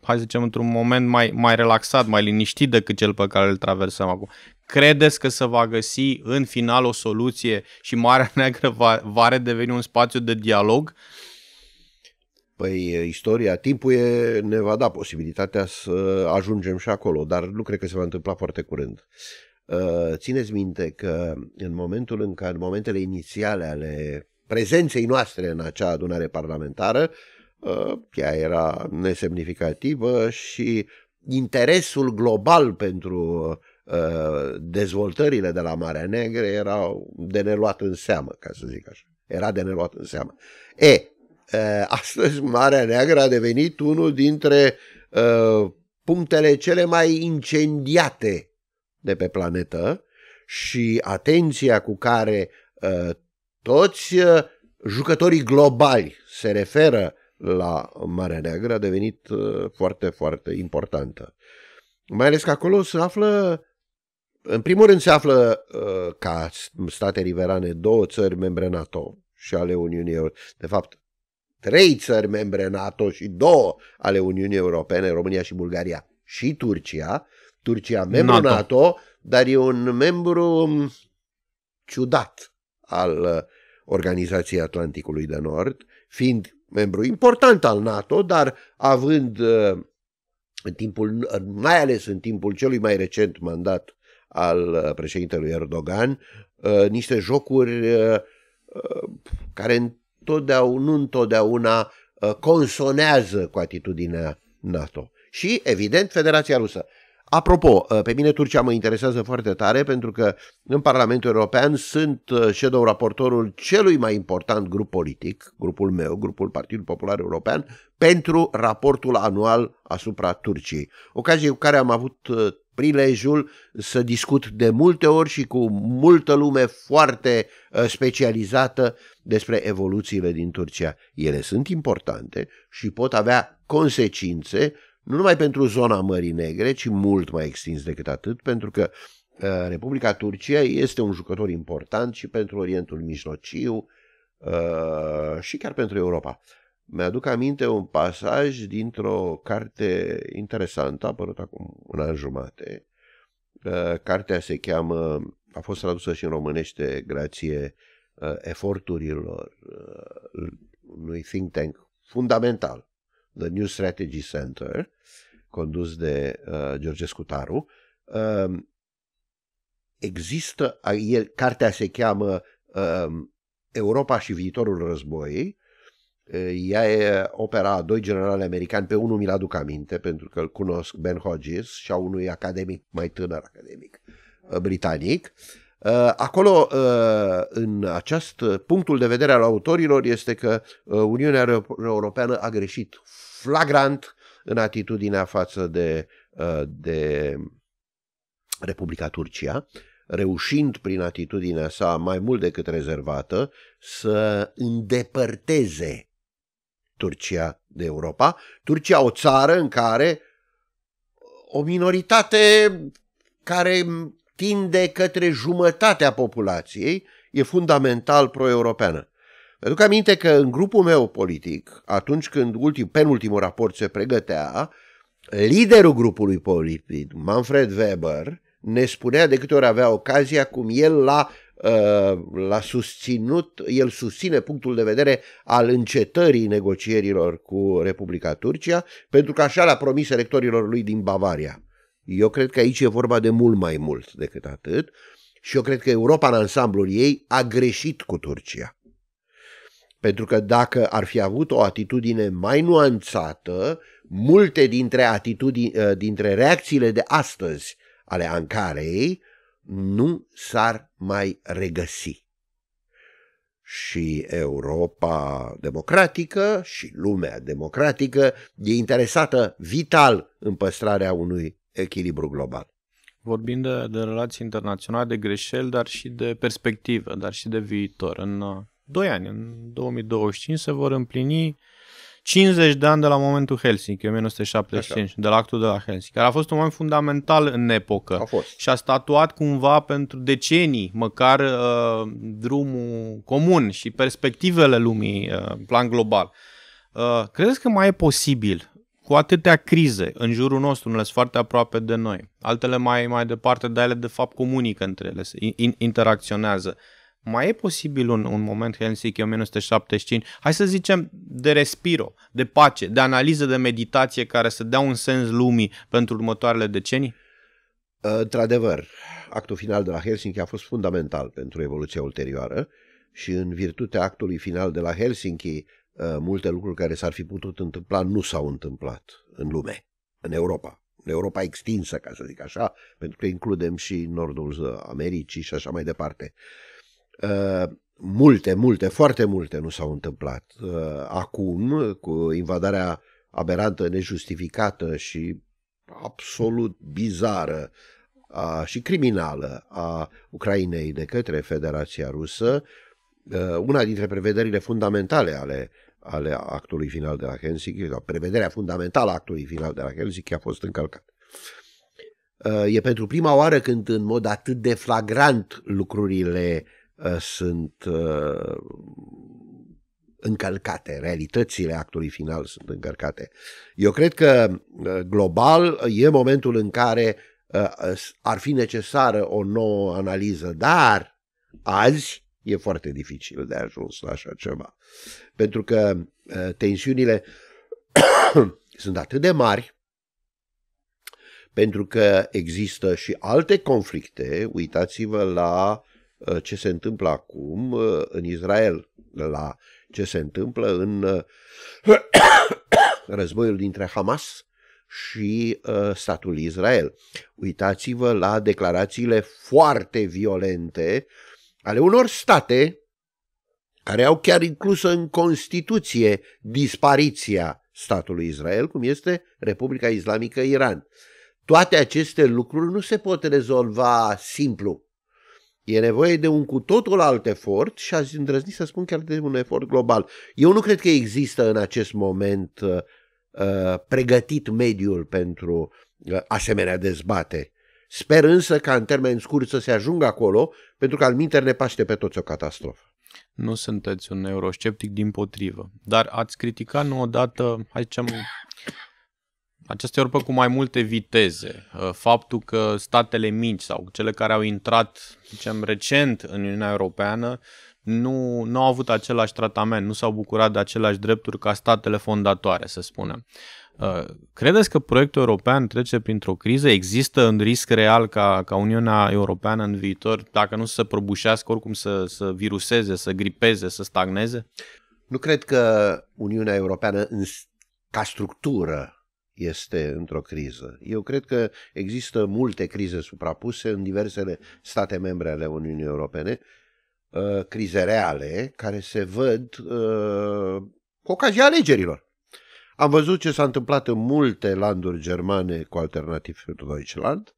hai să zicem, într-un moment mai, mai relaxat, mai liniștit decât cel pe care îl traversăm acum. Credeți că se va găsi în final o soluție și Marea Neagră va, va redeveni un spațiu de dialog? Păi istoria, timpul e, ne va da posibilitatea să ajungem și acolo, dar nu cred că se va întâmpla foarte curând. Uh, țineți minte că în momentul în care, în momentele inițiale ale prezenței noastre în acea adunare parlamentară, uh, ea era nesemnificativă și interesul global pentru uh, dezvoltările de la Marea Neagră era de neluat în seamă, ca să zic așa. Era de neluat în seamă. E, astăzi Marea Neagră a devenit unul dintre punctele cele mai incendiate de pe planetă și atenția cu care ă, toți ă, jucătorii globali se referă la Marea Neagră a devenit ă, foarte, foarte importantă. Mai ales că acolo se află, în primul rând se află ca state riverane două țări membre NATO și ale Uniunii Europene, de fapt trei țări membre NATO și două ale Uniunii Europene, România și Bulgaria și Turcia, Turcia membru NATO, NATO dar e un membru um, ciudat al uh, Organizației Atlanticului de Nord, fiind membru important al NATO, dar având în uh, timpul, mai ales în timpul celui mai recent mandat al uh, președintelui Erdogan, niște jocuri care întotdeauna, nu întotdeauna consonează cu atitudinea NATO. Și, evident, Federația Rusă. Apropo, uh, pe mine Turcia mă interesează foarte tare pentru că în Parlamentul European sunt uh, shadow raportorul celui mai important grup politic, grupul meu, grupul Partidul Popular European, pentru raportul anual asupra Turciei. Ocazie cu care am avut uh, prilejul să discut de multe ori și cu multă lume foarte specializată despre evoluțiile din Turcia. Ele sunt importante și pot avea consecințe nu numai pentru zona Mării Negre, ci mult mai extins decât atât, pentru că uh, Republica Turcia este un jucător important și pentru Orientul Mijlociu uh, și chiar pentru Europa. Mi-aduc aminte un pasaj dintr-o carte interesantă, apărut acum un an jumate. Uh, cartea se cheamă, a fost tradusă și în românește grație eforturilor unui think tank fundamental The New Strategy Center, condus de uh, Georgescu Taru. Uh, există, el, cartea se cheamă uh, Europa și viitorul războiei, ea e opera a doi generali americani, pe unul mi-l aduc aminte, pentru că îl cunosc, Ben Hodges, și a unui academic, mai tânăr academic, uh, britanic. Uh, acolo, uh, în acest punctul de vedere al autorilor, este că Uniunea Europeană a greșit flagrant în atitudinea față de, uh, de Republica Turcia, reușind prin atitudinea sa mai mult decât rezervată să îndepărteze Turcia de Europa. Turcia o țară în care o minoritate care tinde către jumătatea populației e fundamental pro-europeană. Aduc aminte că în grupul meu politic, atunci când ultim, penultimul raport se pregătea, liderul grupului politic, Manfred Weber, ne spunea de câte ori avea ocazia cum el la uh, l-a susținut, el susține punctul de vedere al încetării negocierilor cu Republica Turcia, pentru că așa l-a promis electorilor lui din Bavaria. Eu cred că aici e vorba de mult mai mult decât atât și eu cred că Europa în ansamblul ei a greșit cu Turcia. Pentru că dacă ar fi avut o atitudine mai nuanțată, multe dintre, atitudini, ă, dintre reacțiile de astăzi ale Ancarei nu s-ar mai regăsi. Și Europa democratică și lumea democratică e interesată vital în păstrarea unui echilibru global. Vorbind de, de relații internaționale, de greșeli, dar și de perspectivă, dar și de viitor. În ă, 2 ani, în 2025, se vor împlini 50 de ani de la momentul Helsinki, 1975, Așa. de la actul de la Helsinki, care a fost un moment fundamental în epocă. A fost. Și a statuat cumva pentru decenii, măcar uh, drumul comun și perspectivele lumii uh, plan global. Uh, credeți că mai e posibil cu atâtea crize în jurul nostru, unele sunt foarte aproape de noi, altele mai, mai departe, dar ele de fapt comunică între ele, interacționează. Uh, mai e posibil un, un moment Helsinki 1975, hai să zicem, de respiro, de pace, de analiză, de meditație care să dea un sens lumii pentru următoarele decenii? Într-adevăr, actul final de la Helsinki a fost fundamental pentru evoluția ulterioară și în virtutea actului final de la Helsinki, uh, multe lucruri care s-ar fi putut întâmpla nu s-au întâmplat în lume, în Europa, în Europa extinsă, ca să zic așa, pentru că includem și nordul Americii și așa mai departe. Uh, Uh, multe, multe, foarte multe nu s-au întâmplat. Uh, acum, cu invadarea aberantă, nejustificată și absolut bizară a, și criminală a Ucrainei de către Federația Rusă, uh, una dintre prevederile fundamentale ale, ale actului final de la Helsinki, prevederea fundamentală a actului final de la Helsinki a fost încălcată. E pentru prima oară când în mod atât de flagrant lucrurile uh, Uh, sunt uh, încălcate, realitățile actului final sunt încălcate. Eu cred că uh, global e momentul în care ar fi necesară o nouă analiză, dar azi e foarte dificil de ajuns la așa ceva. Pentru că tensiunile sunt atât de mari, pentru că există și alte conflicte, uitați-vă la Uh, ce se întâmplă acum uh, în Israel, la ce se întâmplă în uh, războiul dintre Hamas și statul Israel. Uitați-vă la declarațiile foarte violente ale unor state care au chiar inclusă în Constituție dispariția statului Israel, cum este Republica Islamică Iran. Toate aceste lucruri nu se pot rezolva simplu. E nevoie de un cu totul alt efort și aș îndrăzni să spun chiar de un efort global. Eu nu cred că există în acest moment uh, uh pregătit mediul pentru uh, asemenea dezbate. Sper însă ca în termen scurt să se ajungă acolo, pentru că al minter ne paște pe toți o catastrofă. Nu sunteți un eurosceptic din potrivă, dar ați criticat nu odată, hai zicem, această Europa cu mai multe viteze, uh, faptul că statele mici sau cele care au intrat, zicem, recent în Uniunea Europeană, nu, nu au avut același tratament, nu s-au bucurat de aceleași drepturi ca statele fondatoare, să spunem. Uh, credeți că proiectul european trece printr-o criză? Există un risc real ca, ca Uniunea Europeană în viitor, dacă nu se prăbușească, oricum să, să viruseze, să gripeze, să stagneze? Nu cred că Uniunea Europeană în, ca structură este într-o criză. Eu cred că există multe crize suprapuse în diversele state membre ale Uniunii Europene, uh, crize reale care se văd uh, cu ocazia alegerilor. Am văzut ce s-a întâmplat în multe landuri germane cu alternativ pentru Deutschland.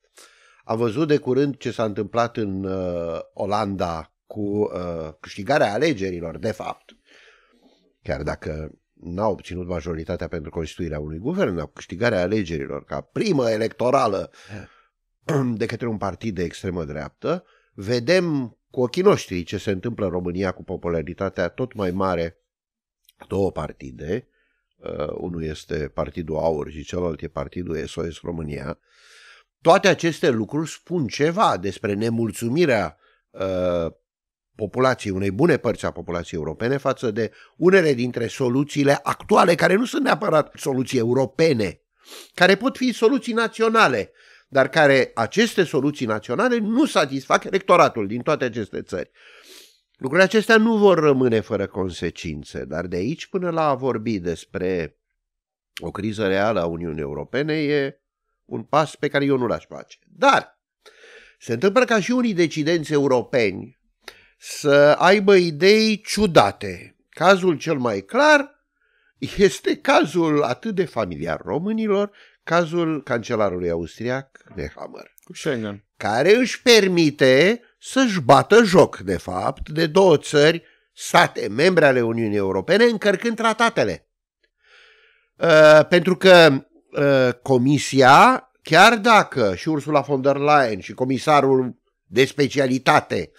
Am văzut de curând ce s-a întâmplat în uh, Olanda cu uh, câștigarea alegerilor, de fapt. Chiar dacă n-a obținut majoritatea pentru constituirea unui guvern, dar câștigarea alegerilor ca primă electorală de către un partid de extremă dreaptă, vedem cu ochii noștri ce se întâmplă în România cu popularitatea tot mai mare două partide, uh, unul este Partidul Aur și celălalt e Partidul SOS România, toate aceste lucruri spun ceva despre nemulțumirea uh, populației, unei bune părți a populației europene față de unele dintre soluțiile actuale, care nu sunt neapărat soluții europene, care pot fi soluții naționale, dar care aceste soluții naționale nu satisfac electoratul din toate aceste țări. Lucrurile acestea nu vor rămâne fără consecințe, dar de aici până la a vorbi despre o criză reală a Uniunii Europene e un pas pe care eu nu l-aș face. Dar se întâmplă ca și unii decidenți europeni să aibă idei ciudate. Cazul cel mai clar este cazul atât de familiar românilor, cazul cancelarului austriac de Hammer. Cu Schengen. Care își permite să-și bată joc, de fapt, de două țări, state membre ale Uniunii Europene, încărcând tratatele. Uh, pentru că uh, Comisia chiar dacă și Ursula von der Leyen și comisarul de specialitate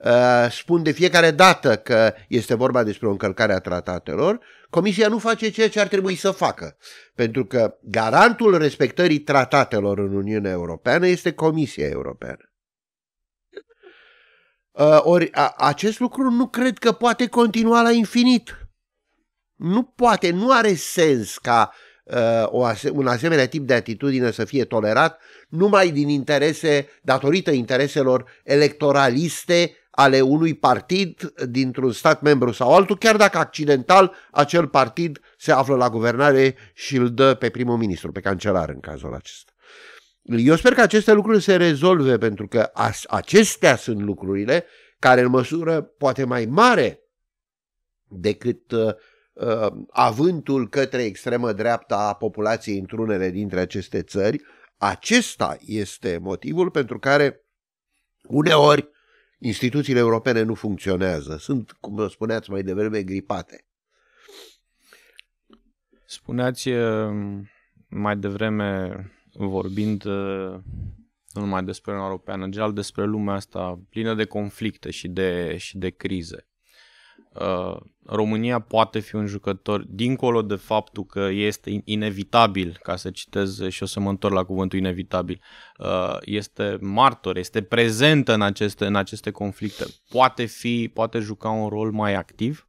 Eh, spun de fiecare dată că este vorba despre o încălcare a tratatelor, Comisia nu face ceea ce ar trebui să facă, pentru că garantul respectării tratatelor în Uniunea Europeană este Comisia Europeană. Eh, ori a, acest lucru nu cred că poate continua la infinit. Nu poate, nu are sens ca uh, o ase- un asemenea tip de atitudine să fie tolerat numai din interese, datorită intereselor electoraliste ale unui partid dintr-un stat membru sau altul, chiar dacă accidental acel partid se află la guvernare și îl dă pe primul ministru, pe cancelar în cazul acesta. Eu sper că aceste lucruri se rezolve pentru că acestea sunt lucrurile care în măsură poate mai mare decât uh, uh, avântul către extremă dreapta a populației într-unele dintre aceste țări, acesta este motivul pentru care uneori Instituțiile europene nu funcționează, sunt, cum vă spuneați mai devreme, gripate. Spuneați eh, mai devreme, vorbind eh, nu numai despre Uniunea Europeană, în general despre lumea asta plină de conflicte și de, și de crize. Uh, România poate fi un jucător, dincolo de faptul că este inevitabil, ca să citez și o să mă întorc la cuvântul inevitabil, uh, este martor, este prezentă în aceste, în aceste conflicte, poate, fi, poate juca un rol mai activ?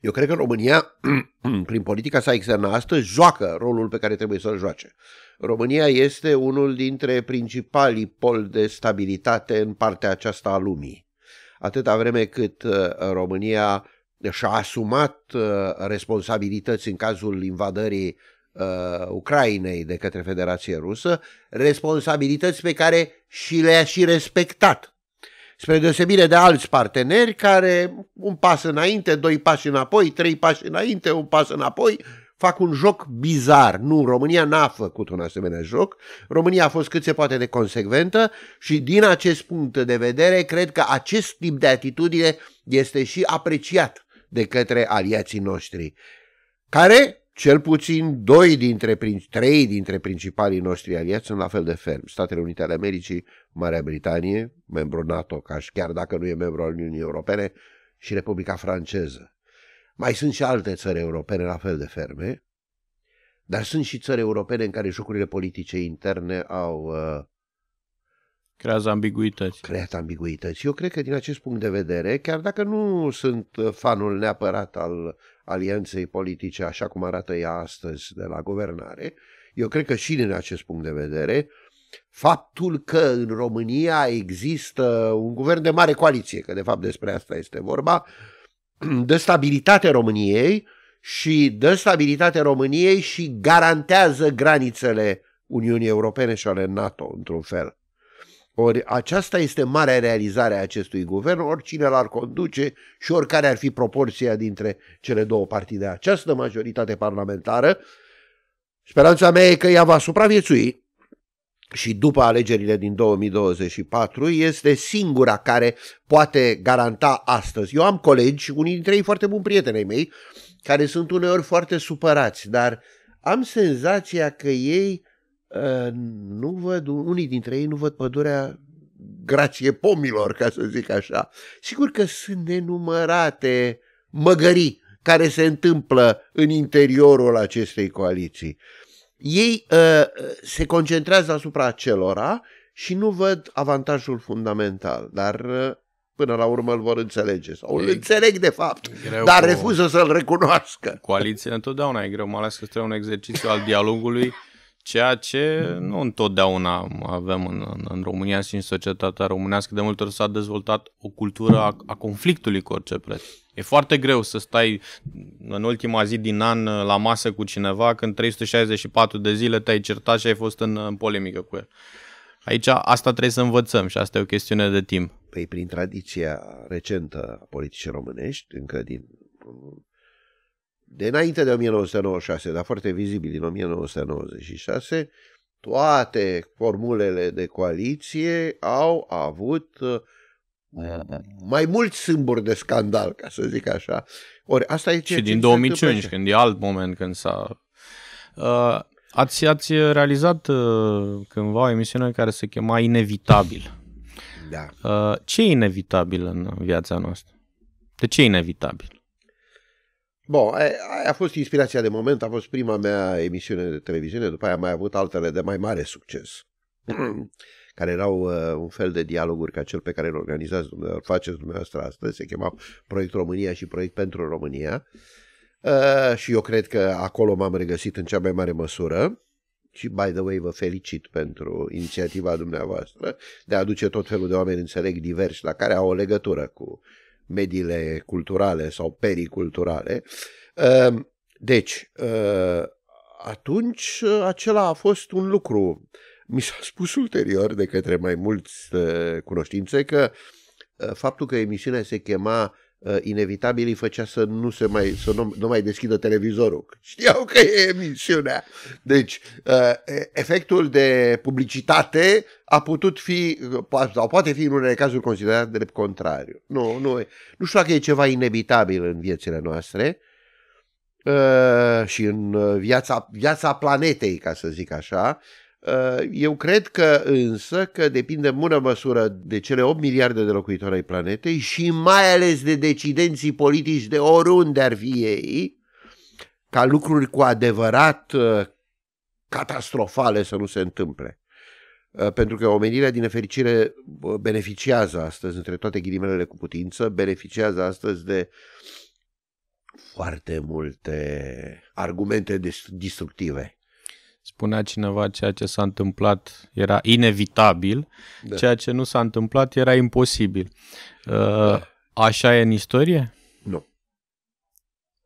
Eu cred că România, prin politica sa externă astăzi, joacă rolul pe care trebuie să-l joace. România este unul dintre principalii poli de stabilitate în partea aceasta a lumii atâta vreme cât uh, România și-a asumat uh, responsabilități în cazul invadării uh, Ucrainei de către Federația Rusă, responsabilități pe care și le-a și respectat. Spre deosebire de alți parteneri care un pas înainte, doi pași înapoi, trei pași înainte, un pas înapoi, fac un joc bizar. Nu, România n-a făcut un asemenea joc. România a fost cât se poate de consecventă și din acest punct de vedere cred că acest tip de atitudine este și apreciat de către aliații noștri, care cel puțin doi dintre, trei dintre principalii noștri aliați sunt la fel de ferm. Statele Unite ale Americii, Marea Britanie, membru NATO, ca și chiar dacă nu e membru al Uniunii Europene, și Republica Franceză. Mai sunt și alte țări europene la fel de ferme, dar sunt și țări europene în care jocurile politice interne au... Uh, Creează ambiguități. Creat ambiguități. Eu cred că din acest punct de vedere, chiar dacă nu sunt fanul neapărat al alianței politice așa cum arată ea astăzi de la guvernare, eu cred că și din acest punct de vedere, faptul că în România există un guvern de mare coaliție, că de fapt despre asta este vorba, uh, dă stabilitate României și dă stabilitate României și garantează granițele Uniunii Europene și ale NATO, într-un fel. Ori aceasta este marea realizare a acestui guvern, oricine l-ar conduce și oricare ar fi proporția dintre cele două partide. Această majoritate parlamentară, speranța mea e că ea va supraviețui, și după alegerile din 2024 este singura care poate garanta astăzi. Eu am colegi, unii dintre ei foarte buni prietenei mei, care sunt uneori foarte supărați, dar am senzația că ei uh, nu văd, unii dintre ei nu văd pădurea grație pomilor, ca să zic așa. Sigur că sunt nenumărate măgării care se întâmplă în interiorul acestei coaliții ei uh, uh, se concentrează asupra acelora și nu văd avantajul fundamental, dar uh, până la urmă îl vor înțelege sau îl înțeleg de fapt, dar refuză să-l recunoască. Coaliția întotdeauna e greu, mai ales că este un exercițiu al dialogului ceea ce mm-hmm. nu întotdeauna avem în, în, în România și în societatea românească. De multe ori s-a dezvoltat o cultură a, a conflictului cu orice preț. E foarte greu să stai în ultima zi din an la masă cu cineva când 364 de zile te-ai certat și ai fost în, în polemică cu el. Aici asta trebuie să învățăm și asta e o chestiune de timp. Păi prin tradiția recentă a politicii românești, încă din de înainte de 1996, dar foarte vizibil din 1996, toate formulele de coaliție au avut uh, mai mulți sâmburi de scandal, ca să zic așa. Ori asta e ce Și din 2005, când e alt moment când s-a... Uh, ați, ați realizat uh, cândva o emisiune care se chema Inevitabil. Da. Uh, ce e inevitabil în viața noastră? De ce e inevitabil? Bun, a, a fost inspirația de moment, a fost prima mea emisiune de televiziune, după aia am mai avut altele de mai mare succes, care erau uh, un fel de dialoguri ca cel pe care îl organizați dumneavoastră, faceți dumneavoastră astăzi, se chema Proiect România și Proiect pentru România. Uh, și eu cred că acolo m-am regăsit în cea mai mare măsură și, by the way, vă felicit pentru inițiativa dumneavoastră de a aduce tot felul de oameni, înțeleg, diversi, la care au o legătură cu uh, mediile culturale sau periculturale. Ehm, deci, ehm, atunci acela a fost un lucru. Mi s-a spus ulterior de către mai mulți eh, cunoștințe că eh, faptul că emisiunea se chema Uh, inevitabil îi făcea să nu, se mai, să nu, nu mai deschidă televizorul. Știau că e emisiunea. Deci, uh, efectul de publicitate a putut fi, sau poate fi în unele cazuri considerat drept contrariu. Nu, nu, nu știu dacă e ceva inevitabil în viețile noastre uh, și în viața, viața planetei, ca să zic așa, Eh, eu cred că însă că depinde în bună măsură de cele 8 miliarde de locuitori ai planetei și mai ales de decidenții politici de oriunde ar fi ei, ca lucruri cu adevărat eh, catastrofale să nu se întâmple. Eh, pentru că omenirea, din nefericire, beneficiază astăzi, între ghilimelele cu putință, beneficiază astăzi de foarte multe argumente destructive spunea cineva ceea ce s-a întâmplat era inevitabil, da. ceea ce nu s-a întâmplat era imposibil. Da. Așa e în istorie? Nu.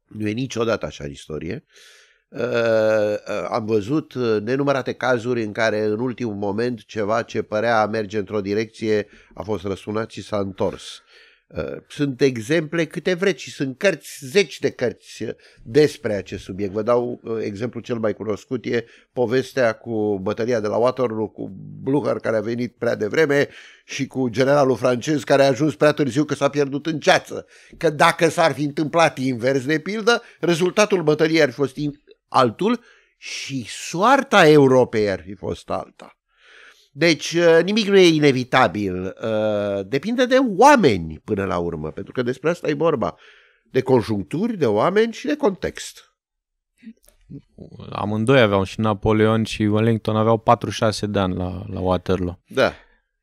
Nu e niciodată așa în istorie. Uh, uh, am văzut nenumărate cazuri în care în ultimul moment ceva ce părea a merge într-o direcție a fost răsunat și s-a întors. Uh, sunt exemple câte vreți și sunt cărți, zeci de cărți uh, despre acest subiect. Vă dau uh, exemplu cel mai cunoscut, e povestea cu bătălia de la Waterloo, cu Blucher care a venit prea devreme și cu generalul francez care a ajuns prea târziu că s-a pierdut în ceață. Că dacă s-ar fi întâmplat invers de pildă, rezultatul bătăliei ar fi fost altul și soarta Europei ar fi fost alta. Deci uh, nimic nu e inevitabil, uh, depinde de oameni până la urmă, pentru că despre asta e vorba, de conjuncturi, de oameni și de context. Amândoi aveau și Napoleon și Wellington aveau 46 de ani la, la Waterloo. Da.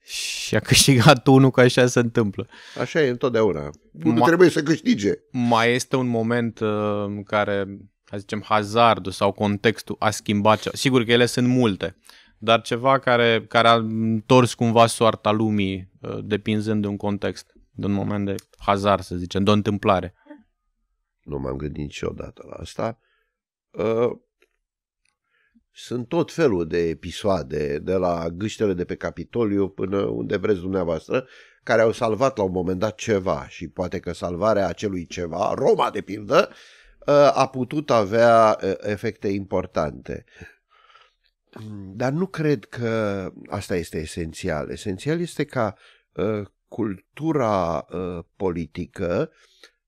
Și a câștigat unul că așa se întâmplă. Așa e întotdeauna. Nu Ma- trebuie să câștige. Mai este un moment uh, în care, să zicem, hazardul sau contextul a schimbat ceva. Sigur că ele sunt multe dar ceva care, care a întors cumva soarta lumii, uh, depinzând de un context, de un moment de hazard, să zicem, de o întâmplare. Nu m-am gândit niciodată la asta. Uh, sunt tot felul de episoade, de la gâștele de pe Capitoliu până unde vreți dumneavoastră, care au salvat la un moment dat ceva și poate că salvarea acelui ceva, Roma de pildă, uh, a putut avea efecte importante. Mm, dar nu cred că asta este esențial. Esențial este ca ă, cultura ă, politică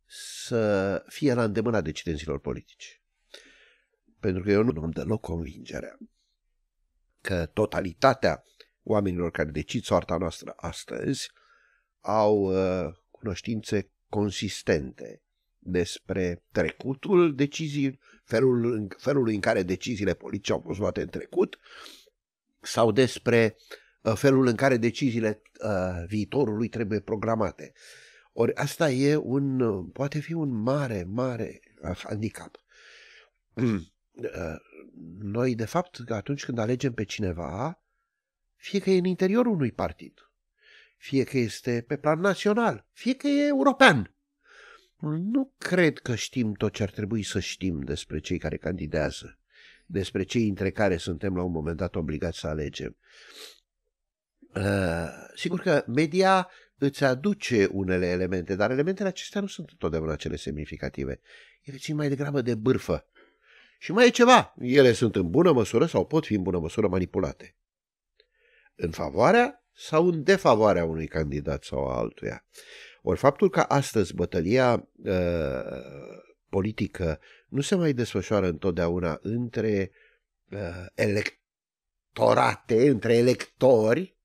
să fie la îndemâna decidenților politici. Pentru că eu nu am deloc convingerea că totalitatea oamenilor care decid soarta noastră astăzi au ă, cunoștințe consistente despre trecutul decizii, felul, felul în care deciziile politice au fost luate în trecut sau despre uh, felul în care deciziile uh, viitorului trebuie programate. Ori asta e un, uh, poate fi un mare, mare uh, handicap. Noi, de fapt, atunci când alegem pe cineva, fie că e în interiorul unui partid, fie că este pe plan național, fie că e european, nu cred că știm tot ce ar trebui să știm despre cei care candidează, despre cei între care suntem la un moment dat obligați să alegem. Uh, sigur că media îți aduce unele elemente, dar elementele acestea nu sunt întotdeauna cele semnificative. Ele țin mai degrabă de bârfă. Și mai e ceva, ele sunt în bună măsură sau pot fi în bună măsură manipulate. În favoarea sau în defavoarea unui candidat sau a altuia. Ori faptul că astăzi bătălia uh, politică nu se mai desfășoară întotdeauna între uh, electorate, între electori,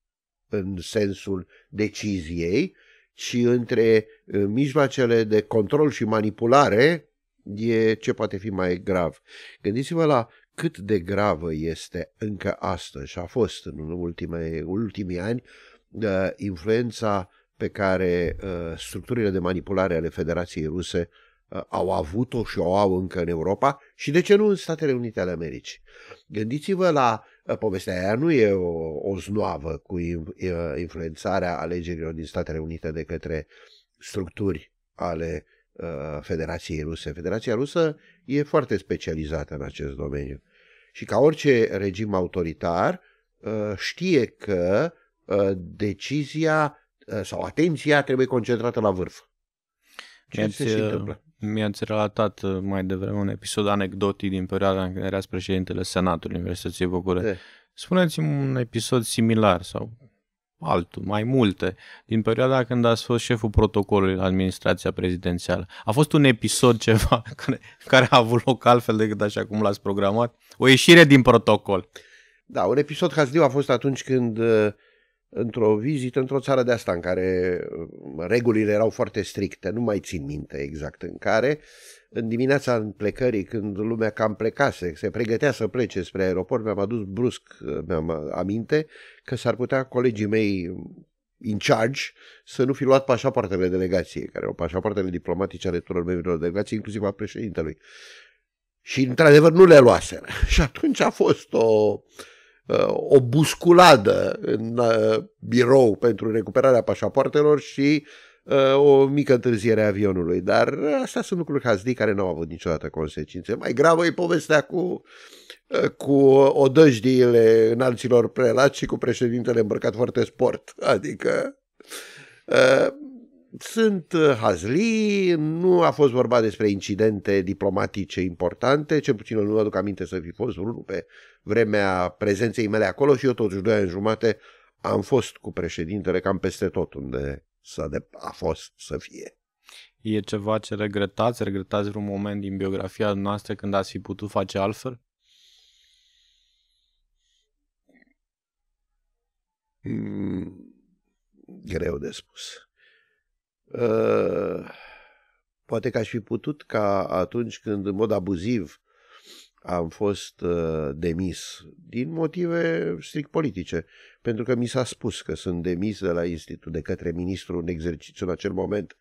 în sensul deciziei, ci între uh, mijloacele de control și manipulare, e ce poate fi mai grav. Gândiți-vă la cât de gravă este încă astăzi și a fost în ultime, ultimii ani uh, influența pe care uh, structurile de manipulare ale Federației Ruse uh, au avut-o și o au încă în Europa și de ce nu în Statele Unite ale Americii. Gândiți-vă la uh, povestea aia, nu e o, o znoavă cu uh, influențarea alegerilor din Statele Unite de către structuri ale uh, Federației Ruse. Federația Rusă e foarte specializată în acest domeniu și ca orice regim autoritar uh, știe că decizia Eh, sau atenția trebuie concentrată la vârf. Ce mi-ați, se întâmplă? Eh, mi-ați relatat eh, mai devreme un episod anecdotic din perioada în care erați președintele Senatului Universității București. De. Da. Spuneți-mi un episod similar sau altul, mai multe, din perioada când ați fost șeful protocolului la administrația prezidențială. A fost un episod ceva care, care a avut loc altfel decât așa cum l-ați programat? O ieșire din protocol. Da, un episod hazliu a fost atunci când uh, într-o vizită într-o țară de asta în care uh, regulile erau foarte stricte, nu mai țin minte exact în care, în dimineața în plecării, când lumea cam plecase, se pregătea să plece spre aeroport, mi-am adus brusc, uh, mi-am uh, aminte, că s-ar putea colegii mei in charge să nu fi luat pașapoartele delegației, care au pașapoartele diplomatice ale tuturor membrilor delegației, inclusiv a președintelui. Și, într-adevăr, nu le luaseră. Și atunci a fost o... Uh, Uh, o busculadă în uh, birou pentru recuperarea pașapoartelor și uh, o mică întârziere a avionului. Dar astea sunt lucruri hazdi care nu au avut niciodată consecințe. Mai gravă e povestea cu, cu odăjdiile înalților prelați și cu președintele îmbrăcat foarte sport. Adică sunt uh, hazli, nu a fost vorba despre incidente diplomatice importante, cel puțin nu aduc aminte să fi fost unul pe vremea prezenței mele acolo și eu totuși doi ani jumate am fost cu președintele cam peste tot unde s-a de- a fost să fie. E ceva ce regretați? Regretați vreun moment din biografia noastră când ați fi putut face altfel? Mm, greu de spus. Uh, poate că aș fi putut ca atunci când în mod abuziv am fost uh, demis din motive strict politice, pentru că mi s-a spus că sunt demis de la institut de către ministrul în exercițiu în acel moment,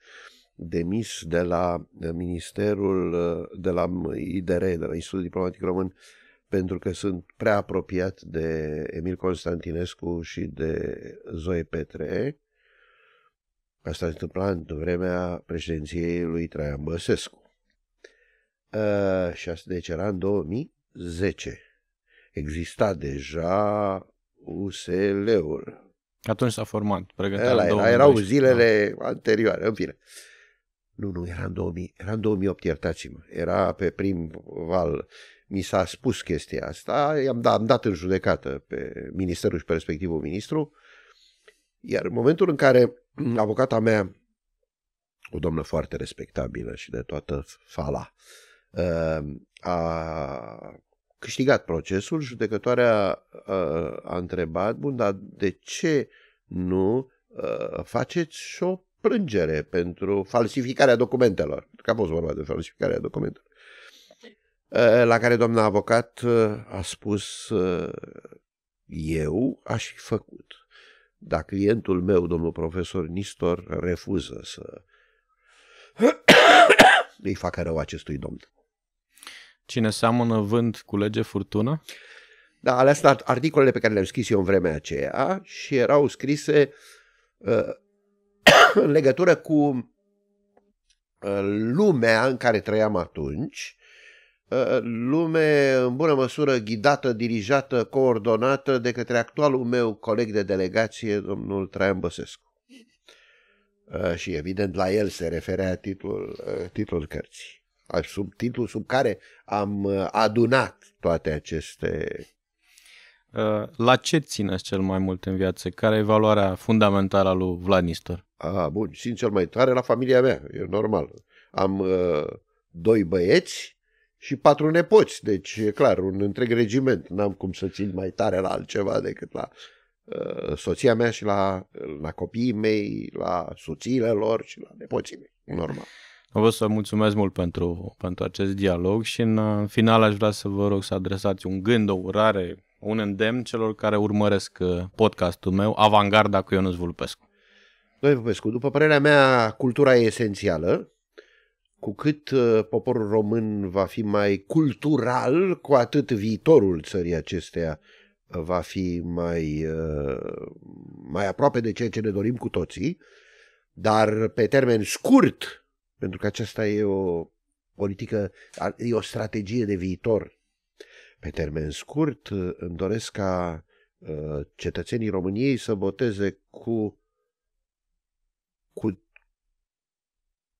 demis de la uh, ministerul, de la IDR, de la Institutul Diplomatic Român, pentru că sunt prea apropiat de Emil Constantinescu și de Zoe Petre Asta se întâmpla în vremea președinției lui Traian Băsescu. Ă, și asta deci era în 2010. Exista deja USL-ul. Atunci s-a format. Ăla era, erau zilele da. anterioare, în fine. Nu, nu, era în, 2000, era în 2008, iertați-mă. Era pe prim val. Mi s-a spus chestia asta, i-am dat, am dat în judecată pe ministerul și pe respectivul ministru, iar în momentul în care Mm, avocata mea, o doamnă foarte respectabilă și de toată fala, uh, a câștigat procesul, judecătoarea uh, a întrebat, bun, dar de ce nu uh, faceți și o plângere pentru falsificarea documentelor? Că a fost vorba de falsificarea documentelor. La care doamna avocat a spus, eu aș fi făcut dar clientul meu, domnul profesor Nistor, refuză să îi facă rău acestui domn. Cine seamănă vânt cu lege furtună? Da, alea sunt articolele pe care le-am scris eu în vremea aceea și erau scrise uh, în legătură cu uh, lumea în care trăiam atunci Ă, ă, lume în bună măsură ghidată, dirijată, coordonată de către actualul meu coleg de delegație, domnul Traian Băsescu. Ă, și evident la el se referea titlul, titlul cărții, sub titlul sub care am adunat toate aceste... La ce țineți cel mai mult în viață? Care e valoarea fundamentală a lui Vlad Nistor? A, bun, cel mai tare la familia mea, e normal. Am doi băieți, și patru nepoți, deci e clar, un întreg regiment. N-am cum să țin mai tare la altceva decât la uh, soția mea și la, la copiii mei, la soțiile lor și la nepoții mei, normal. Vă să mulțumesc mult pentru, pentru acest dialog și uh, în final aș vrea să vă rog să adresați un gând, o urare, un îndemn celor care urmăresc uh, podcastul meu, Avangarda cu Ionuț Vulpescu. Doi Vulpescu, după părerea mea, cultura e esențială cu cât uh, poporul român va fi mai cultural, cu atât viitorul țării acesteia va fi mai, uh, mai aproape de ceea ce ne dorim cu toții, dar pe termen scurt, pentru că aceasta e o politică, e o strategie de viitor. Pe termen scurt, uh, îmi doresc ca cetățenii României să boteze cu, cu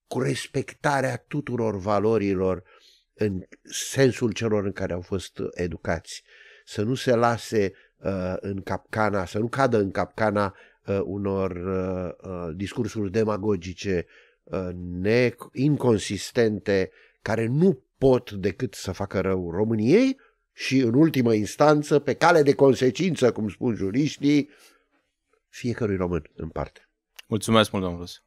cu respectarea tuturor valorilor în sensul celor în care au fost uh, educați, să nu se lase uh, în capcana, să nu cadă în capcana uh, unor uh, uh discursuri demagogice, uh, ne- inconsistente, care nu pot decât să facă rău României și, în ultimă instanță, pe cale de consecință, cum spun juriștii, fiecărui român în parte. Mulțumesc mult, domnul Rus.